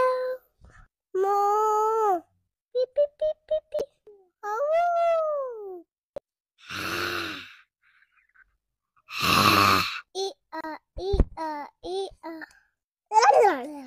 meow, oh, uh e-uh, uh